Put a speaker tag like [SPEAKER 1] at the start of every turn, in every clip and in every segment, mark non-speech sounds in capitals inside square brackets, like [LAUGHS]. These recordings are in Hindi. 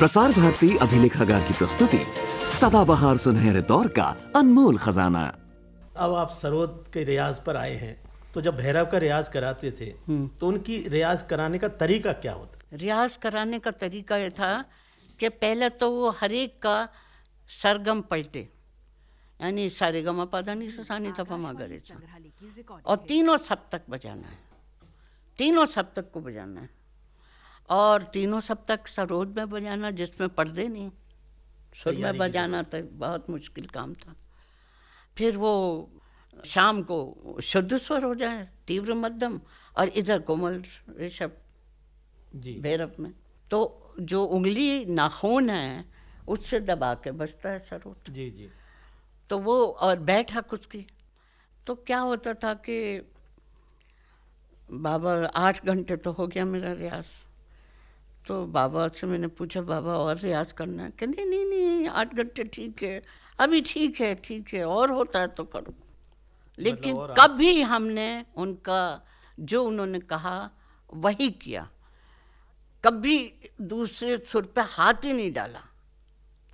[SPEAKER 1] प्रसार भारती अभिलेखागार की प्रस्तुति सदाबहार सुनहरे दौर का अनमोल खजाना अब आप सरोद के रियाज पर आए हैं तो जब भैरव का रियाज कराते थे हम्म। तो उनकी रियाज कराने का तरीका क्या होता
[SPEAKER 2] रियाज कराने का तरीका यह था कि पहले तो वो हर एक का सरगम पलटे यानी सारे गमा पादानी सानी थपा मागरे और तीनों सप्तक बजाना है तीनों सप्तक को बजाना है और तीनों सप्तक सरोज में बजाना जिसमें पर्दे नहीं सुर में बजाना तो बहुत मुश्किल काम था फिर वो शाम को शुद्ध स्वर हो जाए तीव्र मध्यम और इधर कोमल ऋषभ भैरव में तो जो उंगली नाखून है उससे दबा के बजता है सरोत जी जी तो वो और बैठक उसकी तो क्या होता था कि बाबा आठ घंटे तो हो गया मेरा रियाज़ तो बाबा से मैंने पूछा बाबा और रियाज करना है कहते नहीं नहीं आठ घंटे ठीक है अभी ठीक है ठीक है और होता है तो करो मतलब
[SPEAKER 1] लेकिन कभी
[SPEAKER 2] हमने उनका जो उन्होंने कहा वही किया कभी दूसरे सुर पे हाथ ही नहीं डाला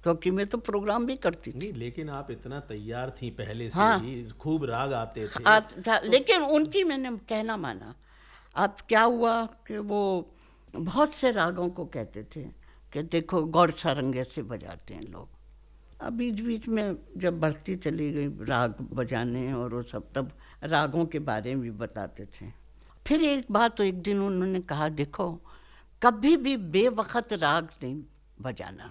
[SPEAKER 2] क्योंकि मैं तो प्रोग्राम भी करती थी लेकिन आप इतना तैयार थी पहले से हाँ, ही खूब राग आते थे आ, हाँ, तो, लेकिन उनकी मैंने कहना माना अब क्या हुआ कि वो बहुत से रागों को कहते थे कि देखो गौर सारंग ऐसे बजाते हैं लोग अब बीच बीच में जब बढ़ती चली गई राग बजाने और वो सब तब रागों के बारे में भी बताते थे फिर एक बार तो एक दिन उन्होंने कहा देखो कभी भी बेवक्त राग नहीं बजाना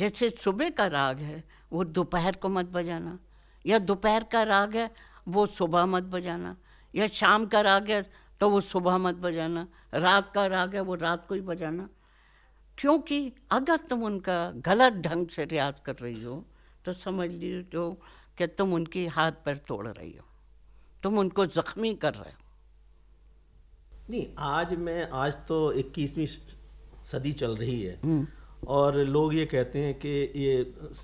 [SPEAKER 2] जैसे सुबह का राग है वो दोपहर को मत बजाना या दोपहर का राग है वो सुबह मत बजाना या शाम का राग है तो वो सुबह मत बजाना रात का राग है वो रात को ही बजाना क्योंकि अगर तुम उनका गलत ढंग से रियाज कर रही हो तो समझ लीजिए कि तुम उनकी हाथ पर तोड़ रही हो तुम उनको ज़ख्मी कर रहे हो नहीं आज मैं आज तो 21वीं सदी चल
[SPEAKER 1] रही है हम्म। और लोग ये कहते हैं कि ये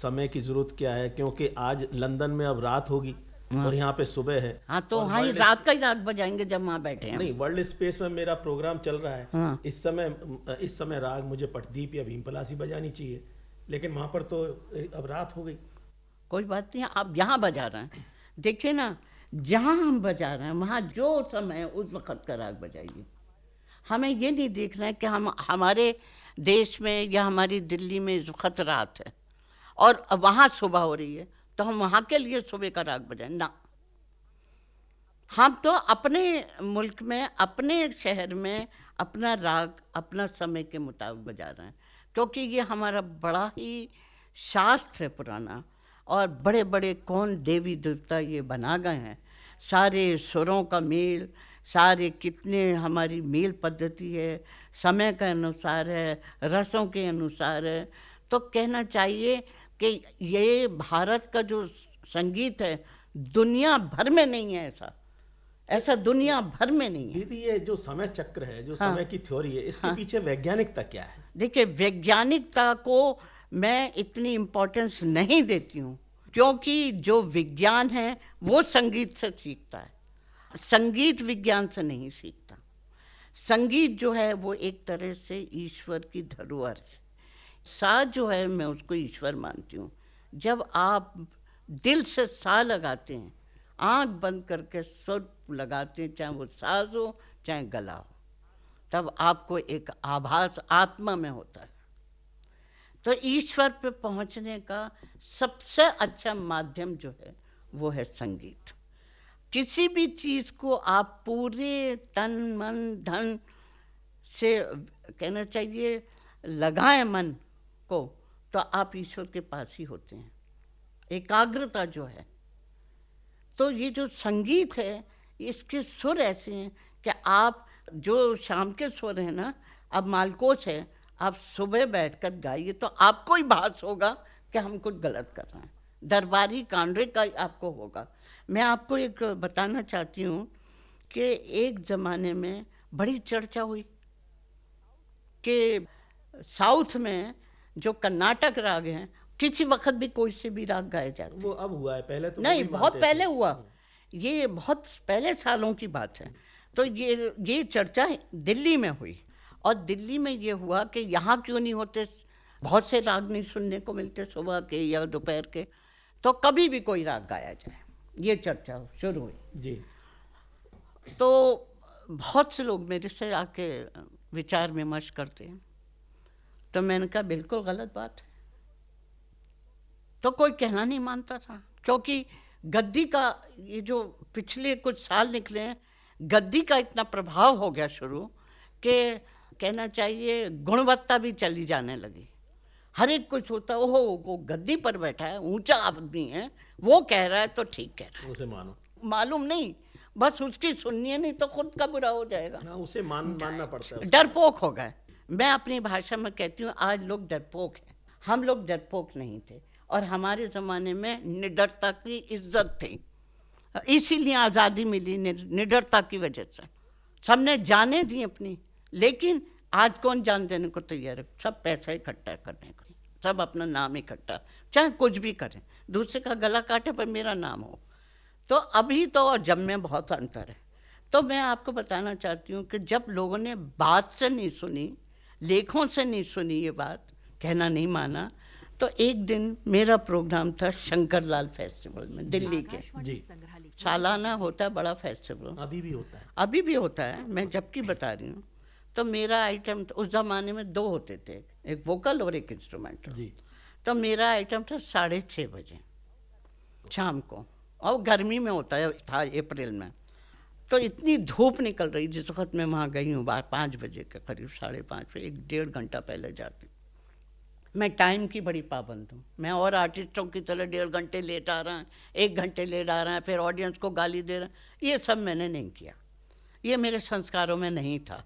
[SPEAKER 1] समय की ज़रूरत क्या है क्योंकि आज लंदन में अब रात होगी हाँ। और यहाँ पे सुबह है हाँ तो हाँ ही रात
[SPEAKER 2] का ही रात बजाएंगे जब वहाँ बैठे हैं नहीं
[SPEAKER 1] वर्ल्ड स्पेस में मेरा प्रोग्राम चल रहा है हाँ। इस समय इस समय राग मुझे
[SPEAKER 2] पटदीप या भीम पलासी बजानी चाहिए लेकिन वहाँ पर तो अब रात हो गई कोई बात नहीं आप यहाँ बजा रहे हैं देखिए ना जहाँ हम बजा रहे हैं वहाँ जो समय है उस वक़्त का राग बजाइए हमें ये नहीं देखना है कि हम हमारे देश में या हमारी दिल्ली में इस वक्त रात है और वहाँ सुबह हो रही है तो हम वहाँ के लिए सुबह का राग बजाएं ना हम तो अपने मुल्क में अपने शहर में अपना राग अपना समय के मुताबिक बजा रहे हैं क्योंकि ये हमारा बड़ा ही शास्त्र है पुराना और बड़े बड़े कौन देवी देवता ये बना गए हैं सारे सुरों का मेल सारे कितने हमारी मेल पद्धति है समय के अनुसार है रसों के अनुसार है तो कहना चाहिए कि ये भारत का जो संगीत है दुनिया भर में नहीं है ऐसा ऐसा दुनिया भर में नहीं है दीदी ये जो समय चक्र है जो हाँ, समय की थ्योरी है इसके हाँ, पीछे वैज्ञानिकता क्या है देखिए वैज्ञानिकता को मैं इतनी इम्पोर्टेंस नहीं देती हूँ क्योंकि जो विज्ञान है वो संगीत से सीखता है संगीत विज्ञान से नहीं सीखता संगीत जो है वो एक तरह से ईश्वर की धरोहर है सा जो है मैं उसको ईश्वर मानती हूँ जब आप दिल से सा लगाते हैं आंख बंद करके सुर लगाते हैं चाहे वो साज हो चाहे गला हो तब आपको एक आभास आत्मा में होता है तो ईश्वर पे पहुंचने का सबसे अच्छा माध्यम जो है वो है संगीत किसी भी चीज़ को आप पूरे तन मन धन से कहना चाहिए लगाए मन को तो आप ईश्वर के पास ही होते हैं एकाग्रता जो है तो ये जो संगीत है इसके सुर ऐसे हैं कि आप जो शाम के सुर हैं ना अब मालकोच है आप सुबह बैठकर गाइए तो आपको ही भास होगा कि हम कुछ गलत कर रहे हैं दरबारी कांड्रे का आपको होगा मैं आपको एक बताना चाहती हूँ कि एक ज़माने में बड़ी चर्चा हुई कि साउथ में जो कर्नाटक राग हैं किसी वक्त भी कोई से भी राग गाए जाते वो अब हुआ है पहले तो नहीं बहुत पहले हुआ हम्म। ये बहुत पहले सालों की बात है तो ये ये चर्चा दिल्ली में हुई और दिल्ली में ये हुआ कि यहाँ क्यों नहीं होते बहुत से राग नहीं सुनने को मिलते सुबह के या दोपहर के तो कभी भी कोई राग गाया जाए ये चर्चा शुरू हुई जी तो बहुत से लोग मेरे से आके विचार विमर्श करते हैं तो मैंने कहा बिल्कुल गलत बात है तो कोई कहना नहीं मानता था क्योंकि गद्दी का ये जो पिछले कुछ साल निकले हैं गद्दी का इतना प्रभाव हो गया शुरू कि कहना चाहिए गुणवत्ता भी चली जाने लगी हर एक कुछ होता है ओहो वो गद्दी पर बैठा है ऊंचा आदमी है वो कह रहा है तो ठीक कह रहा है उसे मानो मालूम नहीं बस उसकी सुननी नहीं तो खुद का बुरा हो जाएगा ना हाँ, उसे मान मानना पड़ता है डरपोक हो गए मैं अपनी भाषा में कहती हूँ आज लोग डरपोक हैं हम लोग डरपोक नहीं थे और हमारे ज़माने में निडरता की इज्जत थी इसीलिए आज़ादी मिली निडरता की वजह से सबने जाने दी अपनी लेकिन आज कौन जान देने को तैयार है सब पैसा इकट्ठा करने को सब अपना नाम इकट्ठा चाहे कुछ भी करें दूसरे का गला काटे पर मेरा नाम हो तो अभी तो और जब में बहुत अंतर है तो मैं आपको बताना चाहती हूँ कि जब लोगों ने बात से नहीं सुनी लेखों से नहीं सुनी ये बात कहना नहीं माना तो एक दिन मेरा प्रोग्राम था शंकर लाल फेस्टिवल में दिल्ली के सालाना होता है बड़ा फेस्टिवल अभी भी होता है अभी भी होता है मैं जबकि बता रही हूँ तो मेरा आइटम उस ज़माने में दो होते थे एक वोकल और एक इंस्ट्रूमेंट तो मेरा आइटम था साढ़े छः बजे शाम को और गर्मी में होता है था अप्रैल में तो इतनी धूप निकल रही जिस वक्त मैं वहाँ गई हूँ बार पाँच बजे के करीब साढ़े पाँच बजे एक डेढ़ घंटा पहले जाती मैं टाइम की बड़ी पाबंद हूँ मैं और आर्टिस्टों की तरह डेढ़ घंटे लेट आ रहा है एक घंटे लेट आ रहा है फिर ऑडियंस को गाली दे रहा है ये सब मैंने नहीं किया ये मेरे संस्कारों में नहीं था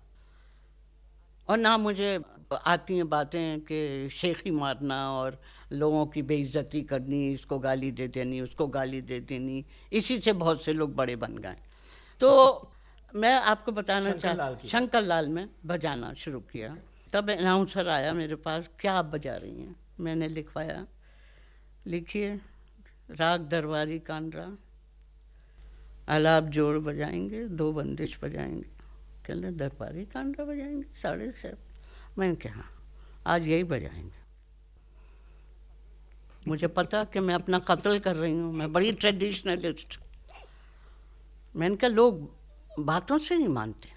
[SPEAKER 2] और ना मुझे आती हैं बातें कि शेखी मारना और लोगों की बेइज्जती करनी इसको गाली दे देनी उसको गाली दे देनी इसी से बहुत से लोग बड़े बन गए तो मैं आपको बताना चाहता शंकर लाल में बजाना शुरू किया तब अनाउंसर आया मेरे पास क्या आप बजा रही हैं मैंने लिखवाया लिखिए राग दरबारी कानरा आलाप जोड़ बजाएंगे दो बंदिश बजाएंगे कहने दरबारी कानरा बजाएंगे साढ़े छः मैंने कहा आज यही बजाएंगे मुझे पता कि मैं अपना कत्ल कर रही हूँ मैं बड़ी ट्रेडिशनलिस्ट मैंने कहा लोग बातों से नहीं मानते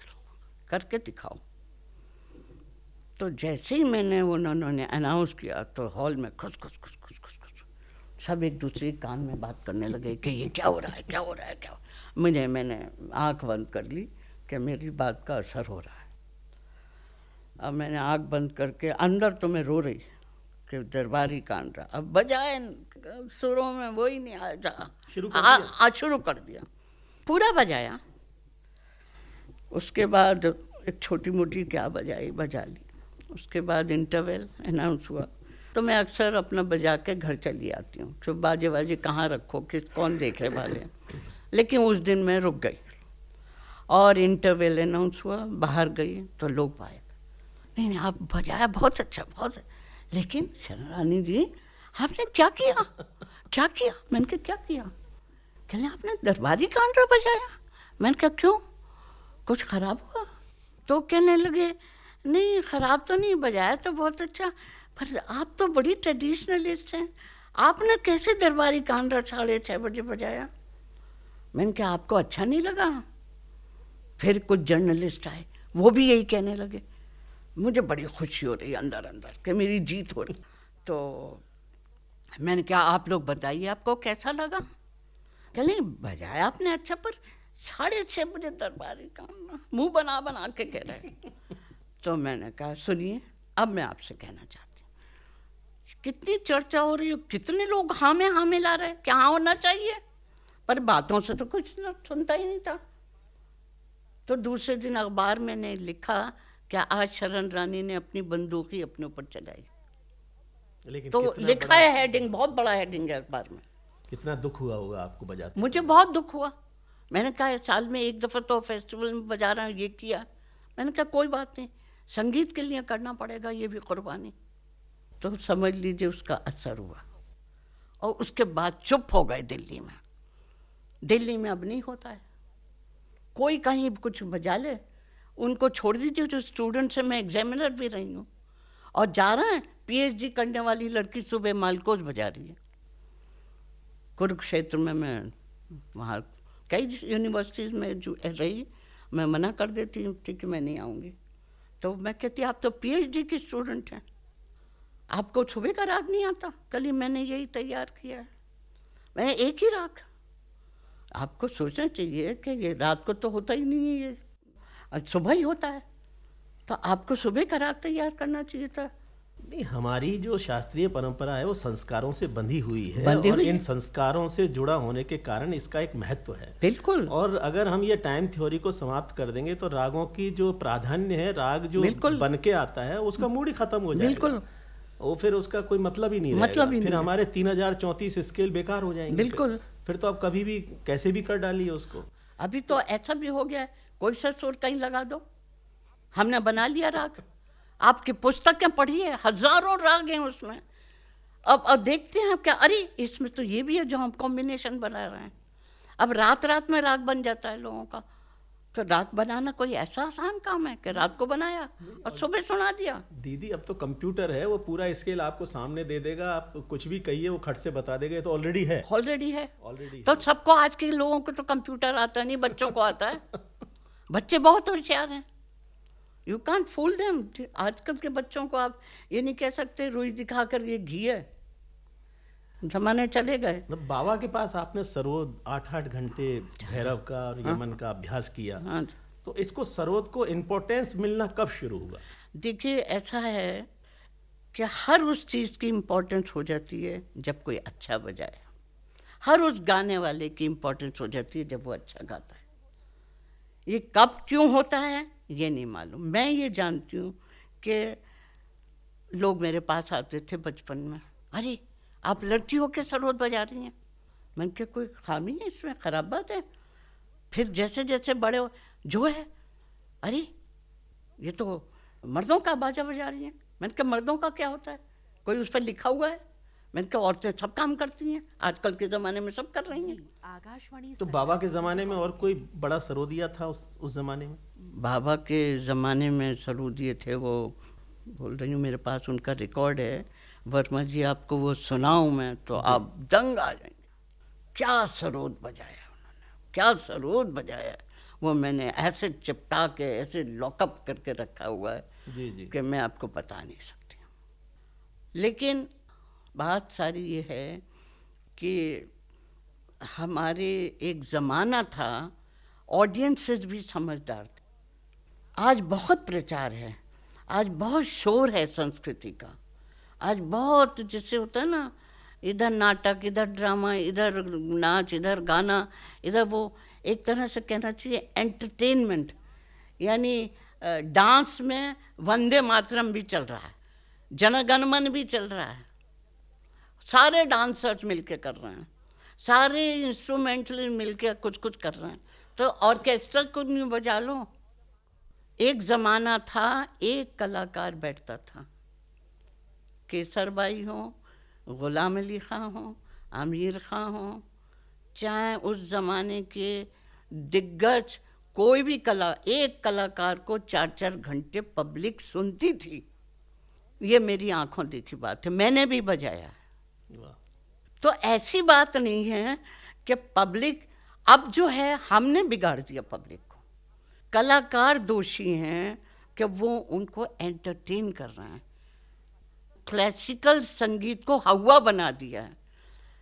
[SPEAKER 2] करके दिखाओ तो जैसे ही मैंने उन्होंने अनाउंस किया तो हॉल में खुश खुश खुश खुश खुश खुश सब एक दूसरे कान में बात करने लगे कि ये क्या हो रहा है क्या हो रहा है क्या हो मुझे मैंने आँख बंद कर ली कि मेरी बात का असर हो रहा है अब मैंने आँख बंद करके अंदर तो मैं रो रही कि दरबारी कान रहा अब बजाय सुरों में वो ही नहीं आया हाँ, हाँ, शुरू कर दिया शुरू कर दिया पूरा बजाया उसके बाद एक छोटी मोटी क्या बजाई बजा ली उसके बाद इंटरवल अनाउंस हुआ तो मैं अक्सर अपना बजा के घर चली आती हूँ जो तो बाजे बाजे कहाँ रखो किस कौन देखे वाले लेकिन उस दिन मैं रुक गई और इंटरवल अनाउंस हुआ बाहर गई तो लोग पाए नहीं नहीं आप बजाया बहुत अच्छा बहुत अच्छा। लेकिन शरण रानी जी आपने क्या किया क्या किया मैंने कहा क्या किया कहने आपने दरबारी कांडरा बजाया मैंने कहा क्यों कुछ ख़राब हुआ तो कहने लगे नहीं ख़राब तो नहीं बजाया तो बहुत अच्छा पर आप तो बड़ी ट्रेडिशनलिस्ट हैं आपने कैसे दरबारी कांडरा साढ़े छः बजे बजाया मैंने कहा आपको अच्छा नहीं लगा फिर कुछ जर्नलिस्ट आए वो भी यही कहने लगे मुझे बड़ी खुशी हो रही अंदर अंदर कि मेरी जीत हो रही तो मैंने कहा आप लोग बताइए आपको कैसा लगा कहले बजाया आपने अच्छा पर साढ़े छः बजे दरबारी काम मुंह बना बना के कह रहे [LAUGHS] तो मैंने कहा सुनिए अब मैं आपसे कहना चाहती हूँ कितनी चर्चा हो रही हो कितने लोग हाँ में हाँ मिला रहे क्या हाँ होना चाहिए पर बातों से तो कुछ ना सुनता ही नहीं था तो दूसरे दिन अखबार में ने लिखा क्या आज शरण रानी ने अपनी बंदूक ही अपने ऊपर चलाई तो लिखा है हेडिंग बहुत बड़ा हेडिंग है अखबार में
[SPEAKER 1] कितना दुख हुआ होगा आपको बजाते
[SPEAKER 2] मुझे बहुत दुख हुआ मैंने कहा साल में एक दफ़ा तो फेस्टिवल में बजा रहा हूँ ये किया मैंने कहा कोई बात नहीं संगीत के लिए करना पड़ेगा ये भी कुर्बानी तो समझ लीजिए उसका असर हुआ और उसके बाद चुप हो गए दिल्ली में दिल्ली में अब नहीं होता है कोई कहीं कुछ बजा ले उनको छोड़ दीजिए जो स्टूडेंट से मैं एग्जामिनर भी रही हूँ और जा रहे हैं पीएचडी करने वाली लड़की सुबह मालकोज बजा रही है कुरुक्षेत्र में मैं वहाँ कई यूनिवर्सिटीज़ में जो रही मैं मना कर देती हूँ थी कि मैं नहीं आऊँगी तो मैं कहती आप तो पीएचडी की स्टूडेंट हैं आपको सुबह का राग नहीं आता कल ही मैंने यही तैयार किया है मैं एक ही राग आपको सोचना चाहिए कि ये रात को तो होता ही नहीं है ये सुबह ही होता है तो आपको सुबह का राग तैयार करना चाहिए था
[SPEAKER 1] नहीं हमारी जो शास्त्रीय परंपरा है वो संस्कारों से बंधी हुई है बंधी और हुई इन संस्कारों से जुड़ा होने के कारण इसका एक महत्व है बिल्कुल और अगर हम ये टाइम थ्योरी को समाप्त कर देंगे तो रागों की जो प्राधान्य है राग जो बन के आता है उसका मूड ही खत्म हो जाएगा बिल्कुल वो फिर उसका कोई मतलब ही नहीं मतलब ही फिर हमारे तीन हजार चौंतीस स्केल बेकार हो जाएंगे बिल्कुल
[SPEAKER 2] फिर तो आप कभी भी कैसे भी कर डालिए उसको अभी तो ऐसा भी हो गया कोई सर सुर कहीं लगा दो हमने बना लिया राग आपकी पुस्तकें पढ़िए हजारों राग हैं उसमें अब अब देखते हैं आप क्या अरे इसमें तो ये भी है जो हम कॉम्बिनेशन बना रहे हैं अब रात रात में राग बन जाता है लोगों का तो रात बनाना कोई ऐसा आसान काम है कि रात को बनाया और सुबह सुना दिया दीदी अब तो
[SPEAKER 1] कंप्यूटर है वो पूरा स्केल आपको सामने दे देगा आप कुछ भी कहिए वो खट से बता देगा तो ऑलरेडी है ऑलरेडी है
[SPEAKER 2] ऑलरेडी तो सबको आज के लोगों को तो कंप्यूटर आता नहीं बच्चों को आता है [LAUGHS] बच्चे बहुत होशियार हैं यू कान फूल देम आजकल के बच्चों को आप ये नहीं कह सकते रुई दिखा कर ये घी है जमाने चले गए मतलब बाबा के
[SPEAKER 1] पास आपने सरोद आठ आठ घंटे भैरव का और हाँ? यमन का अभ्यास किया हाँ? तो
[SPEAKER 2] इसको सरोद को इम्पोर्टेंस मिलना कब शुरू हुआ देखिए ऐसा है कि हर उस चीज़ की इम्पोर्टेंस हो जाती है जब कोई अच्छा बजाए हर उस गाने वाले की इम्पोर्टेंस हो जाती है जब वो अच्छा गाता है ये कब क्यों होता है ये नहीं मालूम मैं ये जानती हूँ कि लोग मेरे पास आते थे बचपन में अरे आप लड़की हो के सरोद बजा रही हैं मन के कोई खामी है इसमें ख़राब बात है फिर जैसे जैसे बड़े हो जो है अरे ये तो मर्दों का बाजा बजा रही हैं मन के मर्दों का क्या होता है कोई उस पर लिखा हुआ है मैंने कहा औरतें तो सब काम करती हैं आजकल के ज़माने में सब कर रही हैं आकाशवाणी तो बाबा के ज़माने में और कोई बड़ा सरोदिया था उस उस ज़माने में बाबा के ज़माने में सरोदिये थे वो बोल रही हूँ मेरे पास उनका रिकॉर्ड है वर्मा जी आपको वो सुनाऊ मैं तो आप दंग आ जाएंगे क्या सरोद बजाया उन्होंने क्या सरोद बजाया वो मैंने ऐसे चिपटा के ऐसे लॉकअप करके रखा हुआ है जी जी कि मैं आपको बता नहीं सकती लेकिन बात सारी ये है कि हमारे एक ज़माना था ऑडियंसेस भी समझदार थे आज बहुत प्रचार है आज बहुत शोर है संस्कृति का आज बहुत जैसे होता है ना इधर नाटक इधर ड्रामा इधर नाच इधर गाना इधर वो एक तरह से कहना चाहिए एंटरटेनमेंट यानी डांस में वंदे मातरम भी चल रहा है जनगणमन भी चल रहा है सारे डांसर्स मिलके कर रहे हैं सारे इंस्ट्रूमेंटल मिलके कुछ कुछ कर रहे हैं तो ऑर्केस्ट्रा को नहीं बजा लो एक ज़माना था एक कलाकार बैठता था केसर बाई हो ग़ुलाम अली खां हो आमिर खां हो चाहे उस ज़माने के दिग्गज कोई भी कला एक कलाकार को चार चार घंटे पब्लिक सुनती थी ये मेरी आंखों देखी बात है मैंने भी बजाया तो ऐसी बात नहीं है कि पब्लिक अब जो है हमने बिगाड़ दिया पब्लिक को कलाकार दोषी हैं कि वो उनको एंटरटेन कर रहे हैं क्लासिकल संगीत को हवा बना दिया है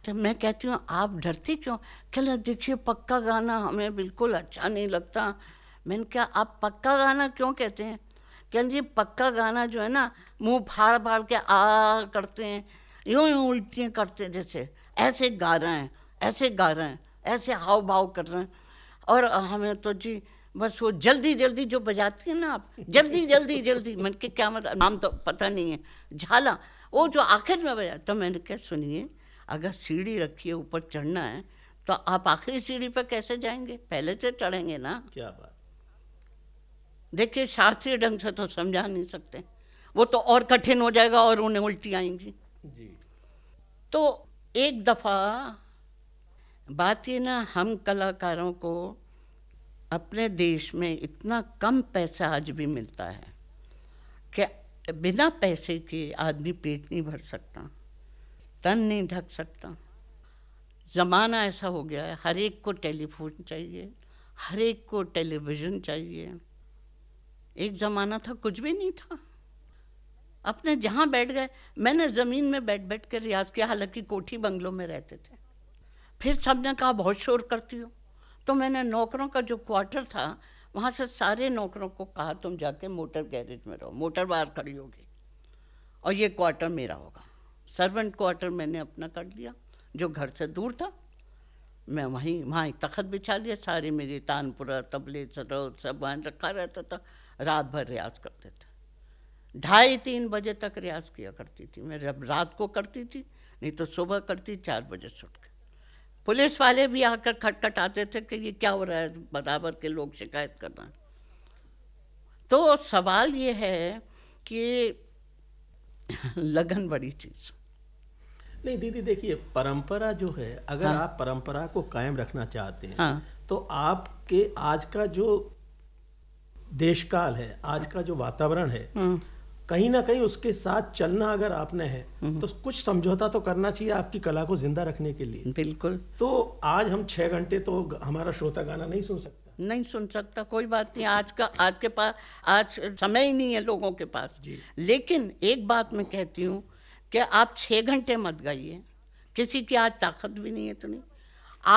[SPEAKER 2] तो मैं कहती हूँ आप डरते क्यों कहला देखिए पक्का गाना हमें बिल्कुल अच्छा नहीं लगता मैंने कहा आप पक्का गाना क्यों कहते हैं कह जी पक्का गाना जो है ना मुंह फाड़ फाड़ के आ करते हैं यूं यूं उल्टियाँ करते जैसे ऐसे गा रहे हैं ऐसे गा रहे हैं ऐसे हाव भाव कर रहे हैं और हमें तो जी बस वो जल्दी जल्दी जो बजाती है ना आप जल्दी जल्दी जल्दी मन के क्या मतलब नाम तो पता नहीं है झाला वो जो आखिर में बजा तो मैंने क्या सुनिए अगर सीढ़ी रखिए ऊपर चढ़ना है तो आप आखिरी सीढ़ी पर कैसे जाएंगे पहले से तो चढ़ेंगे ना क्या बात देखिए शास्त्रीय ढंग से तो समझा नहीं सकते वो तो और कठिन हो जाएगा और उन्हें उल्टी आएंगी जी तो एक दफ़ा बात ही ना हम कलाकारों को अपने देश में इतना कम पैसा आज भी मिलता है कि बिना पैसे के आदमी पेट नहीं भर सकता तन नहीं ढक सकता ज़माना ऐसा हो गया है हर एक को टेलीफोन चाहिए हर एक को टेलीविज़न चाहिए एक ज़माना था कुछ भी नहीं था अपने जहाँ बैठ गए मैंने ज़मीन में बैठ बैठ कर रियाज किया हालांकि कोठी बंगलों में रहते थे फिर सब ने कहा बहुत शोर करती हो तो मैंने नौकरों का जो क्वार्टर था वहाँ से सारे नौकरों को कहा तुम जाके मोटर गैरेज में रहो मोटर बाहर खड़ी होगी और ये क्वार्टर मेरा होगा सर्वेंट क्वार्टर मैंने अपना कर लिया जो घर से दूर था मैं वहीं वहाँ एक तखत बिछा लिया सारे मेरे तानपुरा तबले सर सब वहाँ रखा रहता था रात भर रियाज करते थे ढाई तीन बजे तक रियाज किया करती थी मैं जब रात को करती थी नहीं तो सुबह करती चार बजे सुट कर पुलिस वाले भी आकर खटखट आते थे कि ये क्या हो रहा है बराबर के लोग शिकायत करना तो सवाल ये है कि [LAUGHS] लगन बड़ी चीज़
[SPEAKER 1] नहीं दीदी देखिए परंपरा जो है अगर हाँ। आप परंपरा को कायम रखना चाहते हैं हाँ। तो आपके आज का जो देशकाल है आज का जो वातावरण है हाँ। कहीं ना कहीं उसके साथ चलना अगर आपने है हम्म। तो कुछ समझौता तो करना चाहिए आपकी कला को जिंदा रखने के लिए बिल्कुल तो
[SPEAKER 2] आज हम छः घंटे तो हमारा श्रोता गाना नहीं सुन सकता नहीं सुन सकता कोई बात नहीं आज का आज के पास आज समय ही नहीं है लोगों के पास लेकिन एक बात मैं कहती हूँ कि आप छः घंटे मत गाइए किसी की आज ताकत भी नहीं है इतनी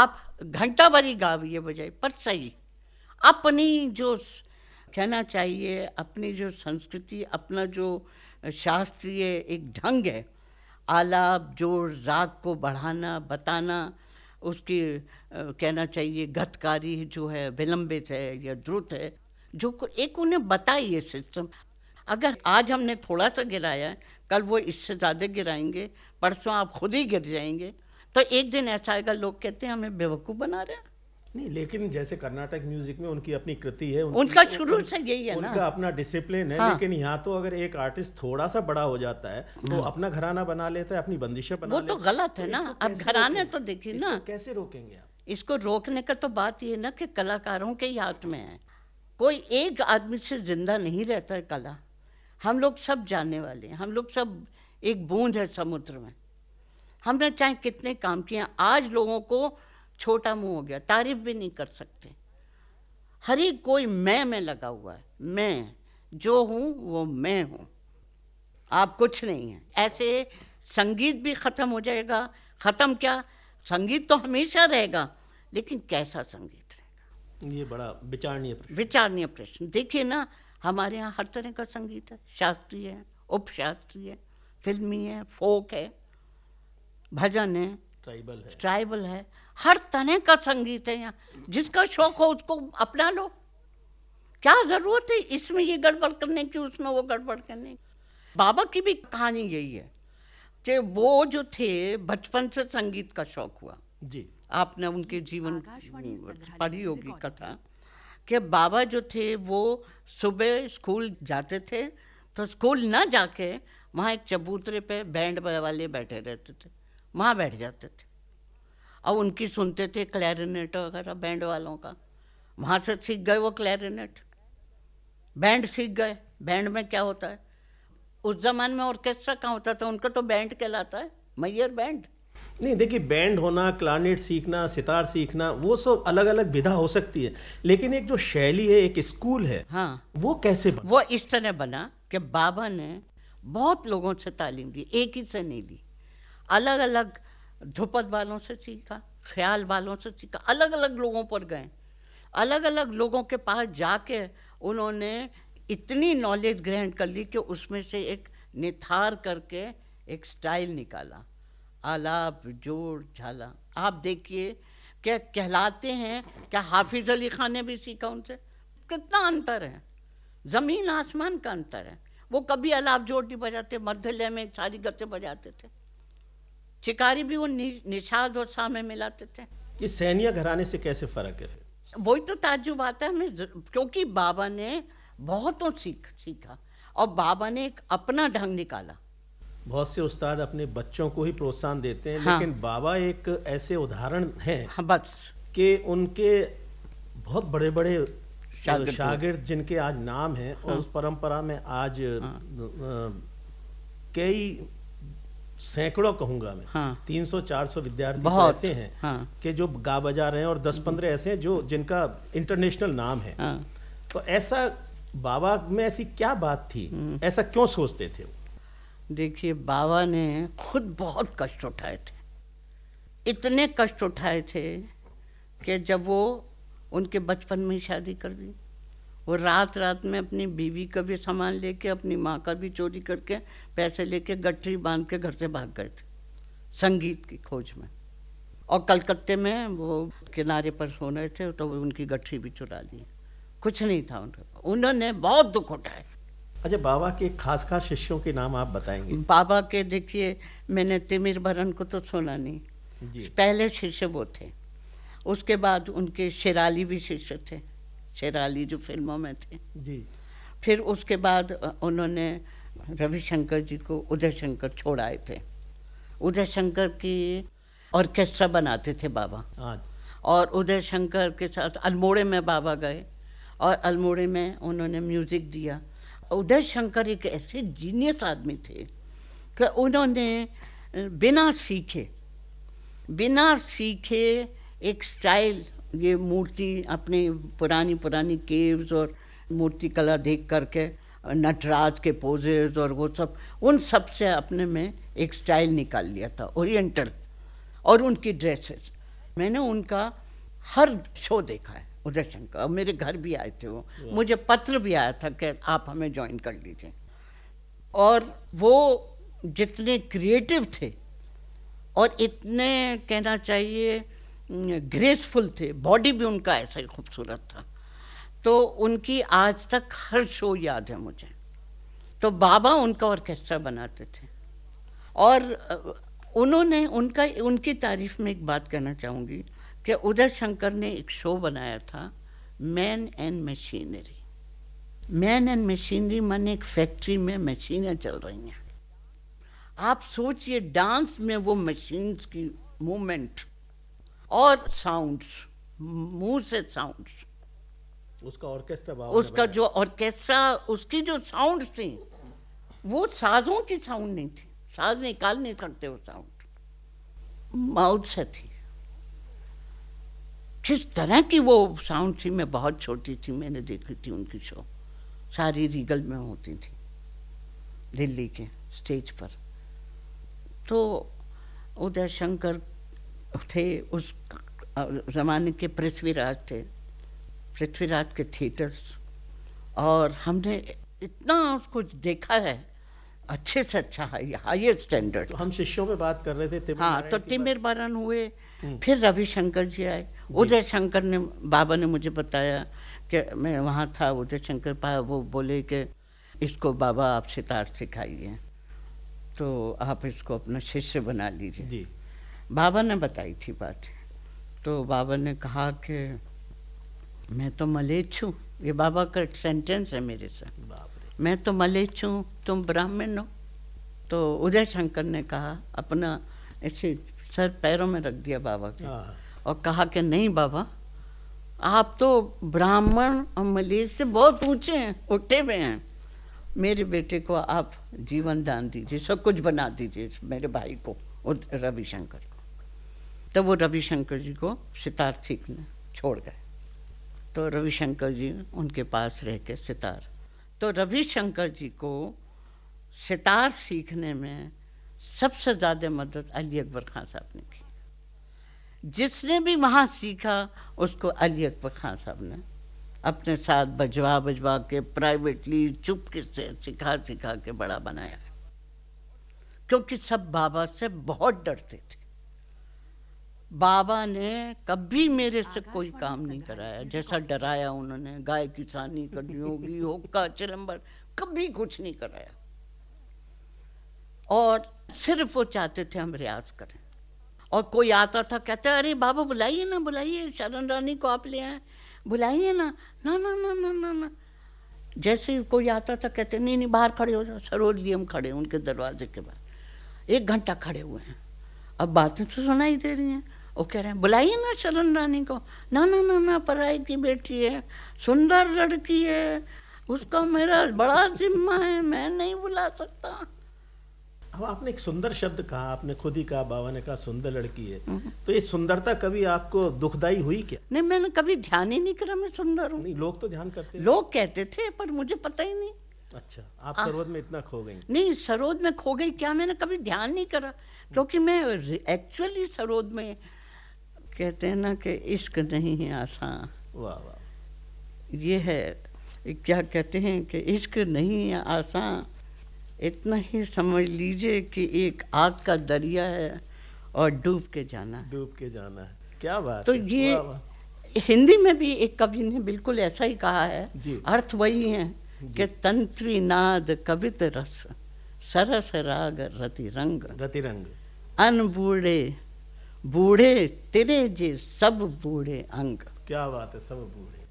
[SPEAKER 2] आप घंटा भरी गाइए बजाय पर सही अपनी जो कहना चाहिए अपनी जो संस्कृति अपना जो शास्त्रीय एक ढंग है आलाप जोर राग को बढ़ाना बताना उसकी कहना चाहिए गतकारी जो है विलंबित है या द्रुत है जो एक उन्हें बताई ये सिस्टम अगर आज हमने थोड़ा सा गिराया कल वो इससे ज़्यादा गिराएंगे परसों आप खुद ही गिर जाएंगे तो एक दिन ऐसा आएगा लोग कहते हैं हमें बेवकूफ़ बना रहे हैं
[SPEAKER 1] नहीं लेकिन जैसे कर्नाटक म्यूजिक में उनकी अपनी कृति है उनकी, उनका शुरू से
[SPEAKER 2] यही है उनका ना?
[SPEAKER 1] अपना डिसिप्लिन है हाँ। लेकिन यहाँ तो अगर एक आर्टिस्ट थोड़ा सा बड़ा हो जाता है तो हाँ। अपना घराना बना लेता है अपनी बंदिशें बना वो तो गलत है तो ना अब घराने
[SPEAKER 2] तो देखिए ना कैसे रोकेंगे आप इसको रोकने का तो बात ये ना कि कलाकारों के ही हाथ में है कोई एक आदमी से जिंदा नहीं रहता है कला हम लोग सब जानने वाले हैं हम लोग सब एक बूंद है समुद्र में हमने चाहे कितने काम किए आज लोगों को छोटा मुंह हो गया तारीफ भी नहीं कर सकते हर एक कोई मैं में लगा हुआ है मैं जो हूँ वो मैं हूँ आप कुछ नहीं है ऐसे संगीत भी ख़त्म हो जाएगा ख़त्म क्या संगीत तो हमेशा रहेगा लेकिन कैसा संगीत रहेगा ये बड़ा विचारणीय प्रश्न विचारणीय प्रश्न देखिए ना हमारे यहाँ हर तरह का संगीत है शास्त्रीय है उपशास्त्रीय है फिल्मी है फोक है भजन है ट्राइबल है ट्राइबल है हर तरह का संगीत है यहाँ जिसका शौक हो उसको अपना लो क्या ज़रूरत है इसमें ये गड़बड़ करने की उसमें वो गड़बड़ करने की बाबा की भी कहानी यही है कि वो जो थे बचपन से संगीत का शौक हुआ जी आपने उनके जीवन पढ़ी होगी कथा कि बाबा जो थे वो सुबह स्कूल जाते थे तो स्कूल ना जाके वहाँ एक चबूतरे पे बैंड वाले बैठे रहते थे वहाँ बैठ जाते थे और उनकी सुनते थे क्लैरिनेट वगैरह बैंड वालों का वहाँ से सीख गए वो क्लैरिनेट बैंड सीख गए बैंड में क्या होता है उस जमाने में ऑर्केस्ट्रा कहाँ होता था उनका तो बैंड कहलाता है मैयर बैंड नहीं
[SPEAKER 1] देखिए बैंड होना क्लानेट सीखना सितार सीखना वो सब अलग अलग विधा हो सकती है लेकिन एक जो शैली है एक स्कूल है
[SPEAKER 2] हाँ वो कैसे बना? वो इस तरह बना कि बाबा ने बहुत लोगों से तालीम दी एक ही से नहीं दी अलग अलग ध्रुपद वालों से सीखा ख्याल वालों से सीखा अलग अलग लोगों पर गए अलग अलग लोगों के पास जाके उन्होंने इतनी नॉलेज ग्रहण कर ली कि उसमें से एक निथार करके एक स्टाइल निकाला आलाप जोड़ झाला आप देखिए क्या कहलाते हैं क्या हाफिज़ अली खान ने भी सीखा उनसे कितना अंतर है ज़मीन आसमान का अंतर है वो कभी अलाप जोड़ नहीं बजाते मध्य में सारी गते बजाते थे चिकारी भी वो निषाद और शाह में मिलाते थे ये सैनिया घराने से कैसे फ़र्क है वही तो ताजुब आता है हमें क्योंकि बाबा ने बहुतों सीख सीखा और बाबा ने एक अपना ढंग निकाला
[SPEAKER 1] बहुत से उस्ताद अपने बच्चों को ही प्रोत्साहन देते हैं हाँ। लेकिन बाबा एक ऐसे उदाहरण हैं हाँ, बस कि उनके बहुत बड़े बड़े शागिर्द, शागिर्द जिनके आज नाम हैं हाँ। और उस परंपरा में आज हाँ। कई सैकड़ों कहूंगा मैं हाँ। तीन सौ चार सौ विद्यार्थी तो बहुत ऐसे हैं हाँ। कि जो गा बजा रहे हैं और दस पंद्रह ऐसे हैं जो जिनका इंटरनेशनल नाम है हाँ। तो ऐसा बाबा में ऐसी क्या बात थी हम्म। ऐसा क्यों सोचते थे देखिए
[SPEAKER 2] बाबा ने खुद बहुत कष्ट उठाए थे इतने कष्ट उठाए थे कि जब वो उनके बचपन में ही शादी कर दी वो रात रात में अपनी बीवी का भी सामान लेके अपनी माँ का भी चोरी करके पैसे लेके गठरी बांध के घर से भाग गए थे संगीत की खोज में और कलकत्ते में वो किनारे पर सो रहे थे तो उनकी गठरी भी चुरा ली कुछ नहीं था उनका उन्होंने बहुत दुख उठाया अच्छा बाबा के खास खास शिष्यों के नाम आप बताएंगे बाबा के देखिए मैंने तिमिर भरन को तो सुना नहीं पहले शिष्य वो थे उसके बाद उनके शेराली भी शिष्य थे शेराली जो फिल्मों में थे जी फिर उसके बाद उन्होंने रविशंकर जी को उदय शंकर छोड़ाए थे उदय शंकर की ऑर्केस्ट्रा बनाते थे बाबा हाँ। और उदय शंकर के साथ अल्मोड़े में बाबा गए और अल्मोड़े में उन्होंने म्यूज़िक दिया उदय शंकर एक ऐसे जीनियस आदमी थे कि उन्होंने बिना सीखे बिना सीखे एक स्टाइल ये मूर्ति अपने पुरानी पुरानी केव्स और मूर्ति कला देख करके नटराज के पोजेज और वो सब उन सब से अपने में एक स्टाइल निकाल लिया था ओरिएंटल और उनकी ड्रेसेस मैंने उनका हर शो देखा है उदय शंकर और मेरे घर भी आए थे वो मुझे पत्र भी आया था कि आप हमें ज्वाइन कर लीजिए और वो जितने क्रिएटिव थे और इतने कहना चाहिए ग्रेसफुल थे बॉडी भी उनका ऐसा ही खूबसूरत था तो उनकी आज तक हर शो याद है मुझे तो बाबा उनका ऑर्केस्ट्रा बनाते थे और उन्होंने उनका उनकी तारीफ में एक बात कहना चाहूँगी कि उदय शंकर ने एक शो बनाया था man and machinery man and machinery मन एक फैक्ट्री में मशीनें चल रही हैं आप सोचिए डांस में वो मशीन्स की मूवमेंट और साउंड्स मुंह से साउंड्स
[SPEAKER 1] उसका ऑर्केस्ट्रा उसका
[SPEAKER 2] जो ऑर्केस्ट्रा उसकी जो साउंड थी वो साजों की साउंड नहीं थी साज निकाल नहीं सकते वो साउंड माउथ से थी किस तरह की वो साउंड थी मैं बहुत छोटी थी मैंने देखी थी उनकी शो सारी रीगल में होती थी दिल्ली के स्टेज पर तो उदय शंकर थे उस ज़माने के पृथ्वीराज थे पृथ्वीराज के थिएटर्स और हमने इतना उसको देखा है अच्छे से अच्छा है हायर स्टैंडर्ड तो हम शिष्यों में बात कर रहे थे हाँ तो तिमिर बारन हुए हम्म। फिर रविशंकर जी आए उदय शंकर ने बाबा ने मुझे बताया कि मैं वहाँ था उदय शंकर पाया वो बोले कि इसको बाबा आप सितार सिखाइए तो आप इसको अपना शिष्य बना लीजिए जी बाबा ने बताई थी बात तो बाबा ने कहा कि मैं तो मलेच्छ हूँ ये बाबा का सेंटेंस है मेरे साथ मैं तो मलेच्छ हूँ तुम ब्राह्मण हो तो उदय शंकर ने कहा अपना ऐसे सर पैरों में रख दिया बाबा के हाँ। और कहा कि नहीं बाबा आप तो ब्राह्मण और मलेच्छ से बहुत ऊँचे हैं उठे हुए हैं मेरे बेटे को आप जीवन दान दीजिए सब कुछ बना दीजिए मेरे भाई को रविशंकर तब तो वो रविशंकर जी को सितार सीखने छोड़ गए तो रविशंकर जी उनके पास रह के सितार तो रविशंकर जी को सितार सीखने में सबसे ज़्यादा मदद अली अकबर खान साहब ने की जिसने भी वहाँ सीखा उसको अली अकबर खान साहब ने अपने साथ बजवा बजवा के प्राइवेटली चुपके से सिखा सिखा के बड़ा बनाया क्योंकि सब बाबा से बहुत डरते थे बाबा ने कभी मेरे से कोई काम नहीं कराया जैसा डराया उन्होंने गाय की सानी करनी होगी [LAUGHS] होक्का चिलम्बर कभी कुछ नहीं कराया और सिर्फ वो चाहते थे हम रियाज करें और कोई आता था कहता अरे बाबा बुलाइए ना बुलाइए शरण रानी को आप ले आए बुलाइए ना ना ना ना ना ना ना जैसे कोई आता था कहते नहीं नहीं बाहर खड़े हो जाओ सरोज जी हम खड़े उनके दरवाजे के बाहर एक घंटा खड़े हुए हैं अब बातें तो सुनाई दे रही हैं वो कह रहे हैं बुलाइए ना शरण रानी को ना ना ना ना पराई की बेटी है सुंदर लड़की है उसका मेरा बड़ा जिम्मा है मैं नहीं बुला सकता अब
[SPEAKER 1] आपने एक सुंदर शब्द कहा आपने खुद ही कहा बाबा ने कहा सुंदर लड़की है हम्म। तो ये सुंदरता कभी आपको
[SPEAKER 2] दुखदाई हुई क्या नहीं मैंने कभी ध्यान ही नहीं करा मैं सुंदर हूँ लोग तो ध्यान करते लोग कहते थे पर मुझे पता ही नहीं
[SPEAKER 1] अच्छा आप आ, हाँ। सरोद में इतना खो गई
[SPEAKER 2] नहीं सरोद में खो गई क्या मैंने कभी ध्यान नहीं करा क्योंकि मैं एक्चुअली सरोद में कहते हैं ना कि इश्क नहीं है आसान वाह वाह ये है क्या कहते हैं कि इश्क नहीं है आसान इतना ही समझ लीजिए कि एक आग का दरिया है और डूब के जाना डूब के जाना है क्या बात तो है? ये वाँ वाँ। हिंदी में भी एक कवि ने बिल्कुल ऐसा ही कहा है अर्थ वही है कि तंत्री नाद कवित रस सरस राग रति रंग रति रंग अनबूढ़े बूढ़े तेरे जे सब बूढ़े अंग क्या बात है सब बूढ़े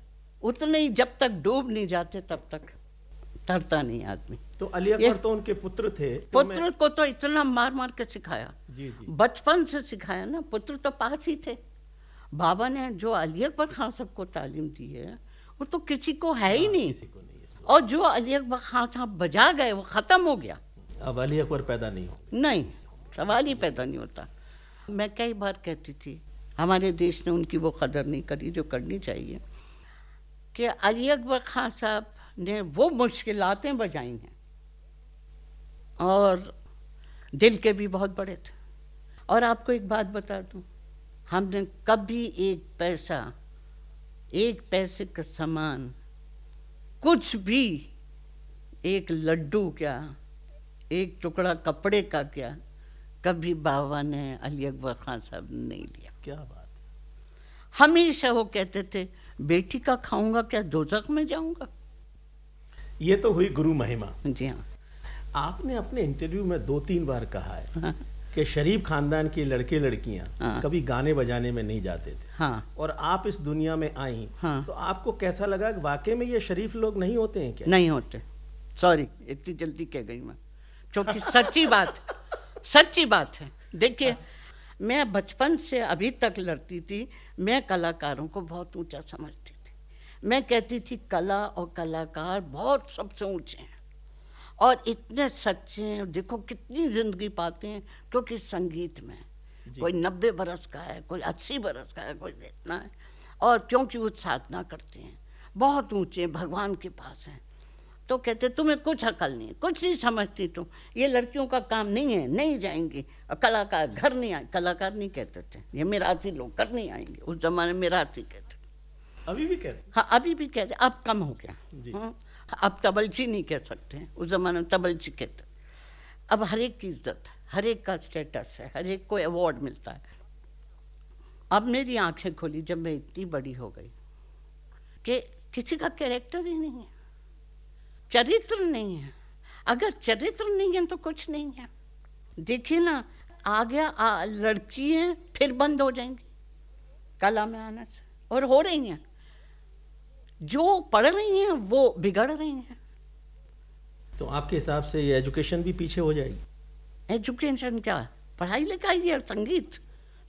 [SPEAKER 2] उतने ही जब तक डूब नहीं जाते तब तक तरता नहीं आदमी तो अली अकबर तो उनके पुत्र थे तो पुत्र को तो इतना मार मार के सिखाया जी जी बचपन से सिखाया ना पुत्र तो पास ही थे बाबा ने जो अली अकबर खान साहब को तालीम दी है वो तो किसी को है ही हाँ, नहीं किसी को नहीं और जो अली अकबर खान साहब बजा गए वो ख़त्म हो गया
[SPEAKER 1] अब अली अकबर पैदा नहीं
[SPEAKER 2] हो नहीं सवाल ही पैदा नहीं होता मैं कई बार कहती थी हमारे देश ने उनकी वो कदर नहीं करी जो करनी चाहिए कि अली अकबर खान साहब ने वो मुश्किलातें बजाई हैं और दिल के भी बहुत बड़े थे और आपको एक बात बता दूं हमने कभी एक पैसा एक पैसे का सामान कुछ भी एक लड्डू क्या एक टुकड़ा कपड़े का क्या कभी बाबा ने अली अकबर खान साहब ने नहीं लिया क्या बात हमेशा वो कहते थे बेटी का खाऊंगा क्या दो में जाऊंगा ये तो हुई गुरु महिमा जी हाँ आपने अपने इंटरव्यू में दो तीन बार
[SPEAKER 1] कहा है हाँ। कि शरीफ खानदान के लड़के लड़कियां हाँ। कभी गाने बजाने में नहीं जाते थे हाँ। और आप इस दुनिया में आई हाँ। तो आपको कैसा लगा कि वाकई में ये शरीफ लोग नहीं होते
[SPEAKER 2] हैं क्या नहीं होते सॉरी इतनी जल्दी कह गई मैं क्योंकि सच्ची बात सच्ची बात है देखिए हाँ। मैं बचपन से अभी तक लड़ती थी मैं कलाकारों को बहुत ऊंचा समझती थी मैं कहती थी कला और कलाकार बहुत सबसे ऊंचे हैं और इतने सच्चे हैं देखो कितनी ज़िंदगी पाते हैं क्योंकि तो संगीत में कोई नब्बे बरस का है कोई अस्सी बरस का है कोई इतना है और क्योंकि वो साधना करते हैं बहुत ऊँचे भगवान के पास हैं तो कहते तुम्हें कुछ अकल नहीं कुछ नहीं समझती तुम ये लड़कियों का काम नहीं है नहीं जाएंगी और कलाकार घर नहीं आए कलाकार नहीं कहते थे ये मेराती लोग घर नहीं आएंगे उस जमाने में मेराती कहते अभी भी कहते हाँ अभी भी कहते अब कम हो गया हाँ, अब तबलची नहीं कह सकते उस जमाने में तबलची कहते अब हर एक की इज्जत है हर एक का स्टेटस है हर एक को अवार्ड मिलता है अब मेरी आंखें खोली जब मैं इतनी बड़ी हो गई कि किसी का कैरेक्टर ही नहीं है चरित्र नहीं है अगर चरित्र नहीं है तो कुछ नहीं है देखिए ना आ गया आ, लड़की है फिर बंद हो जाएंगी कला में आना से और हो रही हैं जो पढ़ रही हैं वो बिगड़ रही हैं तो आपके हिसाब से ये एजुकेशन भी पीछे हो जाएगी एजुकेशन क्या पढ़ाई लिखाई है संगीत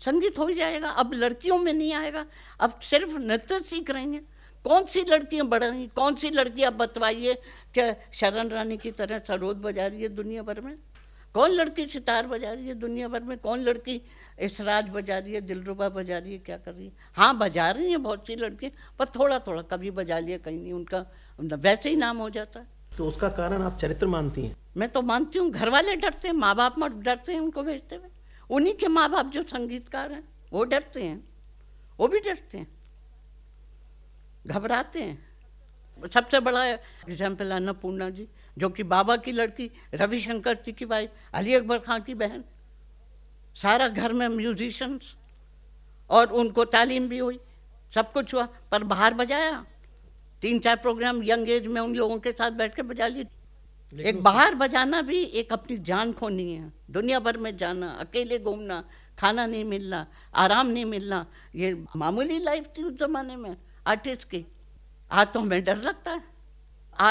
[SPEAKER 2] संगीत हो जाएगा अब लड़कियों में नहीं आएगा अब सिर्फ नृत्य सीख रही हैं कौन सी लड़कियां रही कौन सी लड़कियां बतवाइए क्या शरण रानी की तरह सरोद बजा रही है दुनिया भर में कौन लड़की सितार बजा रही है दुनिया भर में कौन लड़की इसराज बजा रही है दिलरुबा बजा रही है क्या कर रही है हाँ बजा रही हैं बहुत सी लड़कियाँ पर थोड़ा थोड़ा कभी बजा लिया कहीं नहीं उनका मतलब वैसे ही नाम हो जाता है
[SPEAKER 1] तो उसका कारण आप चरित्र मानती हैं
[SPEAKER 2] मैं तो मानती हूँ घर वाले डरते हैं माँ बाप मत डरते हैं उनको भेजते हुए उन्हीं के माँ बाप जो संगीतकार हैं वो डरते हैं वो भी डरते हैं घबराते हैं सबसे बड़ा एग्जाम्पल अन्नपूर्णा जी जो कि बाबा की लड़की रविशंकर जी की वाइफ अली अकबर खां की बहन सारा घर में म्यूजिशंस और उनको तालीम भी हुई सब कुछ हुआ पर बाहर बजाया तीन चार प्रोग्राम यंग एज में उन लोगों के साथ बैठ के बजा ली एक बाहर बजाना भी एक अपनी जान खोनी है दुनिया भर में जाना अकेले घूमना खाना नहीं मिलना आराम नहीं मिलना ये मामूली लाइफ थी उस जमाने में आर्टिस्ट की आज तो हमें डर लगता है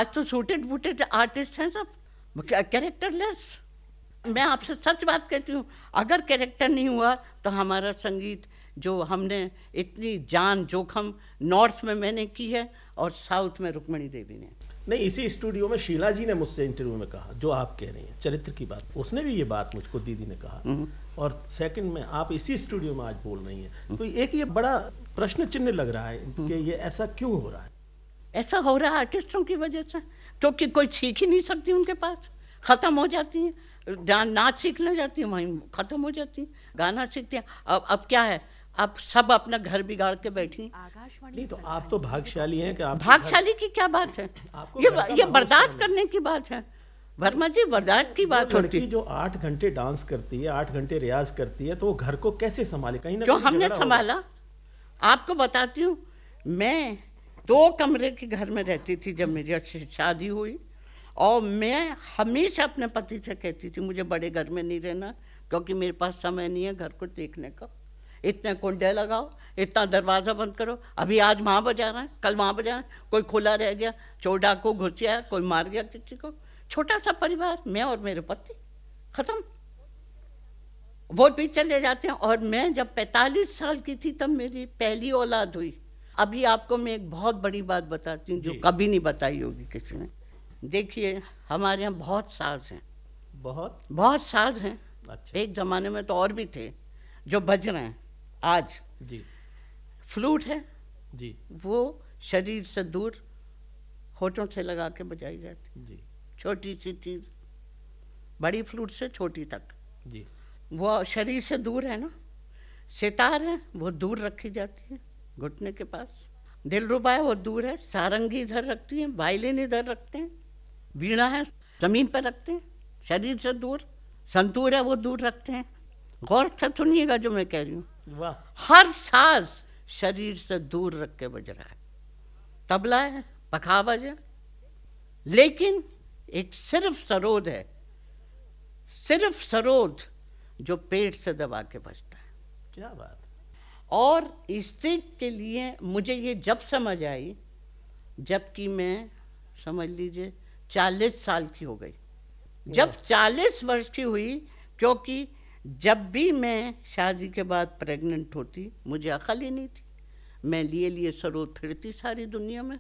[SPEAKER 2] आज तो सूटेड बूटेड आर्टिस्ट हैं सब लेस मैं आपसे सच बात कहती हूँ अगर कैरेक्टर नहीं हुआ तो हमारा संगीत जो हमने इतनी जान जोखम नॉर्थ में मैंने की है और साउथ में रुक्मणी देवी ने
[SPEAKER 1] नहीं इसी स्टूडियो में शीला जी ने मुझसे इंटरव्यू में कहा जो आप कह रही हैं चरित्र की बात उसने भी ये बात मुझको दीदी ने कहा हम्म। और सेकंड में आप इसी स्टूडियो में आज बोल रही हैं हम्म। तो एक ये बड़ा
[SPEAKER 2] प्रश्न चिन्ह लग रहा है कि ये ऐसा क्यों हो रहा है ऐसा हो रहा है आर्टिस्टों की वजह से क्योंकि तो कोई सीख ही नहीं सकती उनके पास ख़त्म हो जाती है नाच सीख ले जाती है वहीं ख़त्म हो जाती है गाना सीखते हैं अब अब क्या है आप सब अपना घर बिगाड़ के बैठी नहीं तो आप तो भागशाली हैं कि आप भागशाली की क्या बात है ये ये बर्दाश्त करने की बात है वर्मा जी बर्दाश्त की बात होती है जो
[SPEAKER 1] आठ घंटे डांस करती है आठ घंटे रियाज करती है तो वो घर को कैसे संभाले कहीं ना जो हमने संभाला
[SPEAKER 2] आपको बताती हूँ मैं दो कमरे के घर में रहती थी जब मेरी शादी हुई और मैं हमेशा अपने पति से कहती थी मुझे बड़े घर में नहीं रहना क्योंकि मेरे पास समय नहीं है घर को देखने का इतने कुंडे लगाओ इतना दरवाज़ा बंद करो अभी आज वहाँ बजा रहे हैं कल वहाँ बजा रहे हैं कोई खुला रह गया चोर को घुस गया कोई मार गया किसी को छोटा सा परिवार मैं और मेरे पति ख़त्म वो भी चले जाते हैं और मैं जब 45 साल की थी तब मेरी पहली औलाद हुई अभी आपको मैं एक बहुत बड़ी बात बताती हूँ जो कभी नहीं बताई होगी किसी ने देखिए हमारे यहाँ बहुत साज हैं बहुत बहुत साज हैं अच्छा। एक ज़माने में तो और भी थे जो बज रहे हैं आज जी फ्लूट है जी वो शरीर से दूर होठों से लगा के बजाई जाती जी छोटी सी चीज़ बड़ी फ्लूट से छोटी तक जी वो शरीर से दूर है ना सितार है वो दूर रखी जाती है घुटने के पास दिल रुबा है वो दूर है सारंगी इधर रखती है वायलिन इधर रखते हैं वीणा है जमीन पर रखते हैं शरीर से दूर संतूर है वो दूर रखते हैं गौर से सुनिएगा जो मैं कह रही हूँ हर साज शरीर से दूर रख के बज रहा है तबला है पखावज है लेकिन एक सिर्फ सरोद है सिर्फ सरोद जो पेट से दबा के बचता है क्या बात और इससे के लिए मुझे ये जब समझ आई जबकि मैं समझ लीजिए चालीस साल की हो गई जब चालीस वर्ष की हुई क्योंकि जब भी मैं शादी के बाद प्रेग्नेंट होती मुझे अकल ही नहीं थी मैं लिए लिए सरो फिरती सारी दुनिया में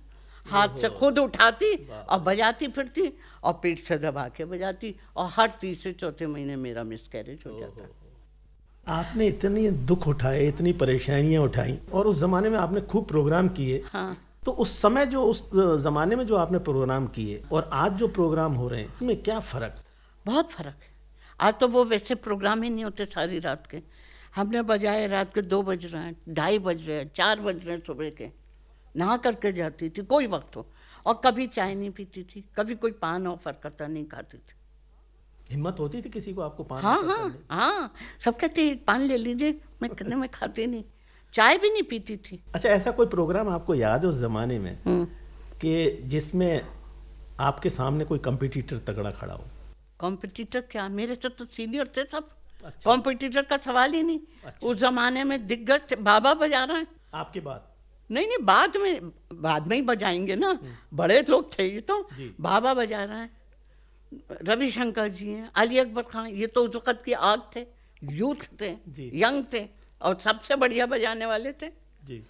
[SPEAKER 2] हाथ से खुद उठाती और बजाती फिरती और पेट से दबा के बजाती और हर तीसरे चौथे महीने मेरा मिसकैरेज हो जाता
[SPEAKER 1] आपने इतनी दुख उठाए इतनी परेशानियां उठाई और उस जमाने में आपने खूब प्रोग्राम किए हाँ तो उस समय जो उस जमाने में जो आपने प्रोग्राम
[SPEAKER 2] किए और आज जो प्रोग्राम हो रहे हैं उनमें क्या फर्क बहुत फर्क है आज तो वो वैसे प्रोग्राम ही नहीं होते सारी रात के हमने बजाए रात के दो बज रहे हैं ढाई बज रहे हैं चार बज रहे हैं सुबह के नहा करके जाती थी कोई वक्त हो और कभी चाय नहीं पीती थी कभी कोई पान और फरकता नहीं खाती थी
[SPEAKER 1] हिम्मत होती थी किसी को आपको पान हाँ हाँ
[SPEAKER 2] हाँ सब कहते पान ले लीजिए मैं कहने में खाती नहीं चाय भी नहीं पीती थी अच्छा ऐसा कोई प्रोग्राम आपको याद है उस ज़माने में हम्म। कि जिसमें
[SPEAKER 1] आपके सामने कोई कंपटीटर तगड़ा खड़ा हो
[SPEAKER 2] कंपटीटर क्या मेरे से तो सीनियर थे सब कंपटीटर अच्छा। का सवाल ही नहीं अच्छा। उस जमाने में दिग्गज बाबा बजा रहे हैं आपके बाद नहीं नहीं बाद में बाद में ही बजाएंगे ना हम्म। बड़े लोग थे ये तो बाबा बजा रहे हैं रविशंकर जी हैं अली अकबर खान ये तो उस वक़्त की आग थे यूथ थे यंग थे और सबसे बढ़िया बजाने वाले थे जी।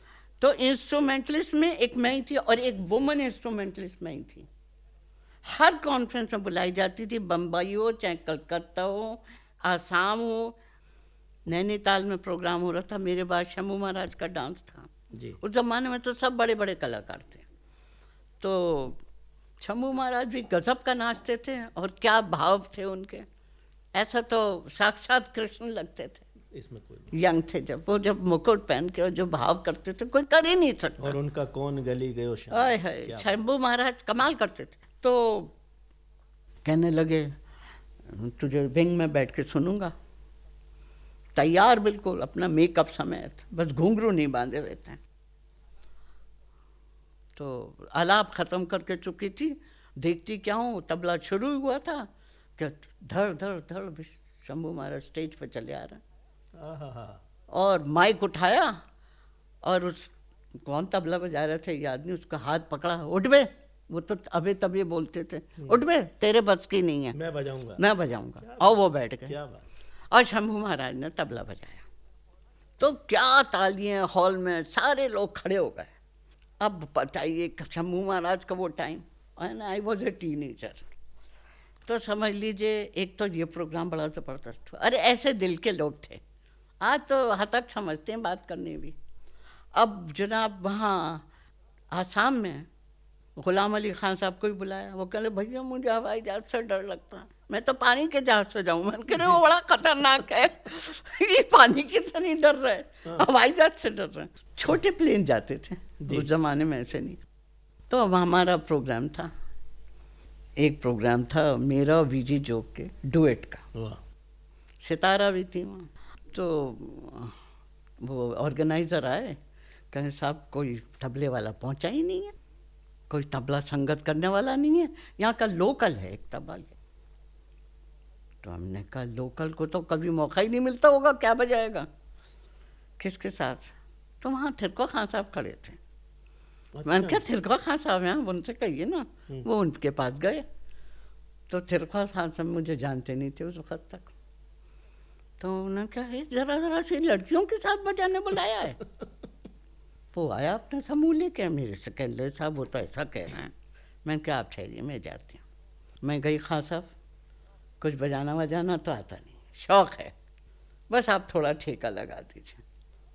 [SPEAKER 2] तो इंस्ट्रूमेंटलिस्ट में एक मैं ही थी और एक वुमन इंस्ट्रूमेंटलिस्ट में ही थी हर कॉन्फ्रेंस में बुलाई जाती थी बम्बई हो चाहे कलकत्ता हो आसाम हो नैनीताल में प्रोग्राम हो रहा था मेरे बाद शम्भू महाराज का डांस था जी उस जमाने में तो सब बड़े बड़े कलाकार थे तो शंभू महाराज भी गजब का नाचते थे और क्या भाव थे उनके ऐसा तो साक्षात कृष्ण लगते थे इसमें कोई यंग थे जब वो जब मुकुट पहन के जो भाव करते थे कोई कर ही नहीं सकता और उनका कौन गली गयो शंभू महाराज कमाल करते थे तो कहने लगे तुझे विंग में बैठ के सुनूंगा तैयार बिल्कुल अपना मेकअप समेत बस घुंघरू नहीं बांधे रहते हैं तो आलाप ख़त्म करके चुकी थी देखती क्या हूँ तबला शुरू हुआ था क्या धड़ धड़ धड़ शंभू महाराज स्टेज पर चले आ
[SPEAKER 1] रहा
[SPEAKER 2] और माइक उठाया और उस कौन तबला बजा रहे थे ये आदमी उसका हाथ पकड़ा उठ बे वो तो अभी तभी बोलते थे हम्म। उठ बे तेरे बस की नहीं है
[SPEAKER 1] मैं बजाऊंगा मैं
[SPEAKER 2] बजाऊंगा और वो बैठ गए और शंभू महाराज ने तबला बजाया तो क्या तालियां हॉल में सारे लोग खड़े हो गए अब बताइए शंभू महाराज का वो time and I was a teenager तो समझ लीजिए एक तो ये प्रोग्राम बड़ा ज़बरदस्त था अरे ऐसे दिल के लोग थे आज तो हतक समझते हैं बात करने भी अब जनाब वहाँ आसाम में गुलाम अली खान साहब को भी बुलाया वो कह रहे भैया मुझे हवाई जहाज से डर लगता है मैं तो पानी के जहाज से जाऊं मैंने कह वो बड़ा खतरनाक है [LAUGHS] ये पानी के से नहीं डर रहे हाँ। हवाई जहाज से डर रहे छोटे प्लेन जाते थे उस जमाने में ऐसे नहीं तो अब हमारा प्रोग्राम था एक प्रोग्राम था मेरा और वीजी के डुएट का सितारा भी थी वहाँ तो वो ऑर्गेनाइज़र आए कहें साहब कोई तबले वाला पहुँचा ही नहीं है कोई तबला संगत करने वाला नहीं है यहाँ का लोकल है एक तबला तो हमने कहा लोकल को तो कभी मौका ही नहीं मिलता होगा क्या बजाएगा किसके साथ तो वहाँ थिरको खान साहब खड़े थे अच्छा। मैंने कहा थिरको खान साहब यहाँ उनसे कहिए ना हम्म। वो उनके पास गए तो थिरको खान साहब मुझे जानते नहीं थे उस वक्त तक तो उन्होंने कहा जरा जरा सी लड़कियों के साथ बजाने बुलाया है [LAUGHS] वो आया अपने समूह लेके मेरे से कह साहब वो तो ऐसा कह रहे हैं मैंने कहा आप ठहरिए मैं जाती हूँ मैं गई खान साहब कुछ बजाना वजाना तो आता नहीं शौक है बस आप थोड़ा ठेका लगा दीजिए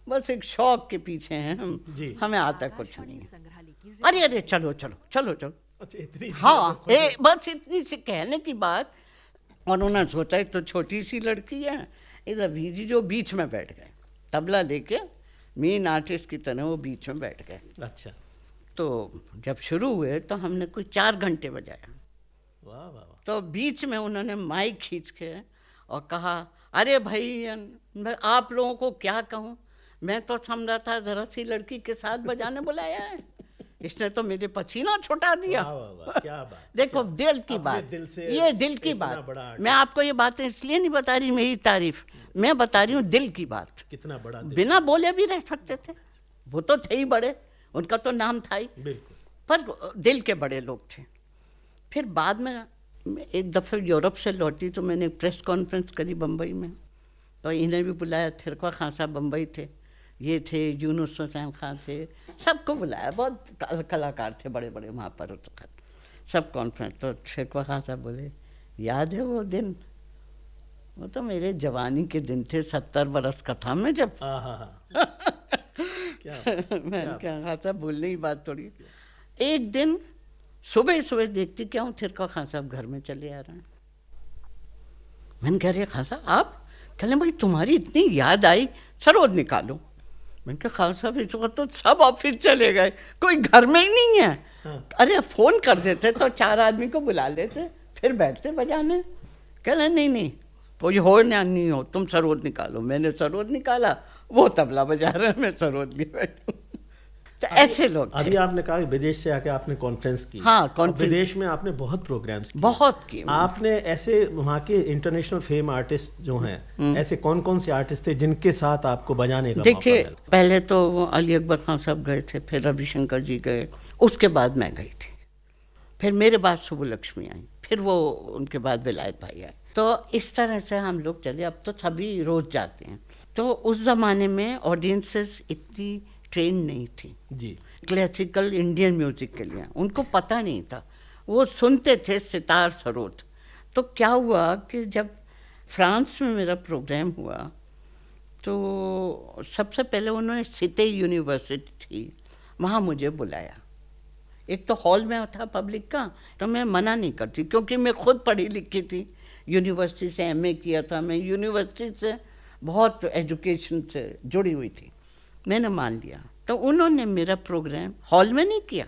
[SPEAKER 2] बस एक शौक के पीछे हैं हम हमें आता कुछ नहीं है अरे अरे चलो चलो चलो चलो अच्छा, इतनी हाँ ए, बस इतनी सी कहने की बात और उन्होंने सोचा एक तो छोटी सी लड़की है इधर भीजी जो बीच में बैठ गए तबला लेके मेन आर्टिस्ट की तरह वो बीच में बैठ गए अच्छा तो जब शुरू हुए तो हमने कोई चार घंटे बजाया वाह वाह तो बीच में उन्होंने माइक खींच के और कहा अरे भाई मैं आप लोगों को क्या कहूँ मैं तो समझा था जरा सी लड़की के साथ बजाने बुलाया है इसने तो मेरे पसीना छुटा दिया वाँ वाँ, क्या बात देखो क्या? दिल की बात दिल से ये दिल की बात मैं आपको ये बातें इसलिए नहीं बता रही मेरी तारीफ मैं बता रही हूँ दिल की बात कितना बड़ा बिना बोले भी रह सकते थे वो तो थे ही बड़े उनका तो नाम था ही पर दिल के बड़े लोग थे फिर बाद में एक दफ़े यूरोप से लौटी तो मैंने प्रेस कॉन्फ्रेंस करी बम्बई में तो इन्हें भी बुलाया थिरकवा खां साहब बम्बई थे ये थे यूनुस हुसैन खां थे सबको बुलाया बहुत कलाकार थे बड़े बड़े वहाँ पर सब कॉन्फ्रेंस तो शेखवा खान साहब बोले याद है वो दिन वो तो मेरे जवानी के दिन थे सत्तर बरस का था मैं जब हाँ हाँ, हाँ। [LAUGHS] मैंने कहा खासा भूलने की बात थोड़ी एक दिन सुबह सुबह देखती क्या हूँ थिरका खान साहब घर में चले आ रहे हैं मैंने कह रहे खान साहब आप कह लें भाई तुम्हारी इतनी याद आई सरोद निकालो मैंने कहा खान साहब इस वक्त तो सब ऑफिस चले गए कोई घर में ही नहीं है हाँ। अरे फ़ोन कर देते तो चार आदमी को बुला लेते फिर बैठते बजाने कह लें नहीं नहीं कोई हो या नहीं हो तुम सरोद निकालो मैंने सरोद निकाला वो तबला बजा रहे मैं सरोद नहीं बैठू
[SPEAKER 1] तो ऐसे लोग अभी आपने कहा विदेश से आके आपने कॉन्फ्रेंस की हाँ कॉन्फ्रेंस विदेश में आपने बहुत प्रोग्राम्स किए बहुत किए आपने ऐसे वहाँ के इंटरनेशनल फेम आर्टिस्ट जो हैं हम्म। ऐसे कौन कौन से आर्टिस्ट थे जिनके साथ आपको बजाने
[SPEAKER 2] का देखिए पहले तो अली अकबर खान साहब गए थे फिर रविशंकर जी गए उसके बाद मैं गई थी फिर मेरे बाद सुबह लक्ष्मी आई फिर वो उनके बाद विलायत भाई आए तो इस तरह से हम लोग चले अब तो सभी रोज जाते हैं तो उस ज़माने में ऑडियंसेस इतनी ट्रेन नहीं थी जी क्लासिकल इंडियन म्यूजिक के लिए उनको पता नहीं था वो सुनते थे सितार सरोद तो क्या हुआ कि जब फ्रांस में मेरा प्रोग्राम हुआ तो सबसे पहले उन्होंने सिते यूनिवर्सिटी थी वहाँ मुझे बुलाया एक तो हॉल में था पब्लिक का तो मैं मना नहीं करती क्योंकि मैं खुद पढ़ी लिखी थी यूनिवर्सिटी से एमए किया था मैं यूनिवर्सिटी से बहुत एजुकेशन से जुड़ी हुई थी मैंने मान लिया तो उन्होंने मेरा प्रोग्राम हॉल में नहीं किया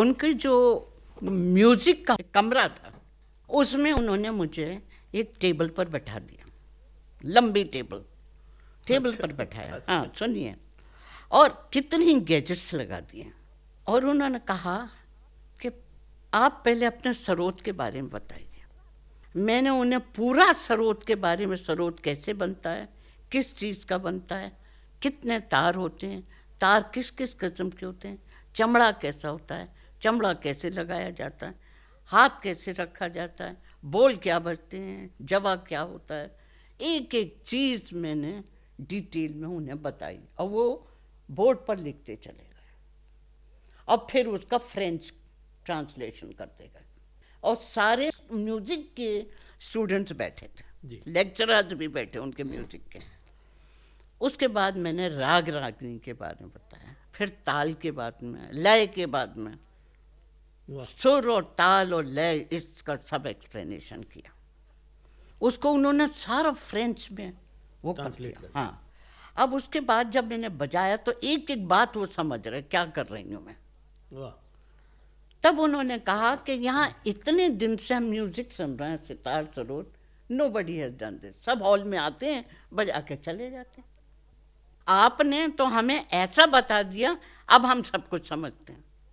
[SPEAKER 2] उनके जो म्यूजिक का कमरा था उसमें उन्होंने मुझे एक टेबल पर बैठा दिया लंबी टेबल टेबल अच्छा, पर बैठाया अच्छा, हाँ सुनिए और कितने ही गैजेट्स लगा दिए और उन्होंने कहा कि आप पहले अपने सरोत के बारे में बताइए मैंने उन्हें पूरा सरोत के बारे में सरोत कैसे बनता है किस चीज़ का बनता है कितने तार होते हैं तार किस किस किस्म के होते हैं चमड़ा कैसा होता है चमड़ा कैसे लगाया जाता है हाथ कैसे रखा जाता है बोल क्या बजते हैं जवा क्या होता है एक एक चीज़ मैंने डिटेल में उन्हें बताई और वो बोर्ड पर लिखते चले गए और फिर उसका फ्रेंच ट्रांसलेशन करते गए और सारे म्यूजिक के स्टूडेंट्स बैठे थे लेक्चरर्स भी बैठे उनके म्यूजिक के उसके बाद मैंने राग रागनी के बारे में बताया फिर ताल के बाद में लय के बाद में सुर और ताल और लय इसका सब एक्सप्लेनेशन किया उसको उन्होंने सारा फ्रेंच में वो कर दिया हाँ अब उसके बाद जब मैंने बजाया तो एक एक बात वो समझ रहे क्या कर रही हूँ मैं तब उन्होंने कहा कि यहाँ इतने दिन से हम म्यूजिक सुन रहे हैं sitar sarod nobody has done this सब हॉल में आते हैं बजा के चले जाते हैं आपने तो हमें ऐसा बता दिया अब हम सब कुछ समझते हैं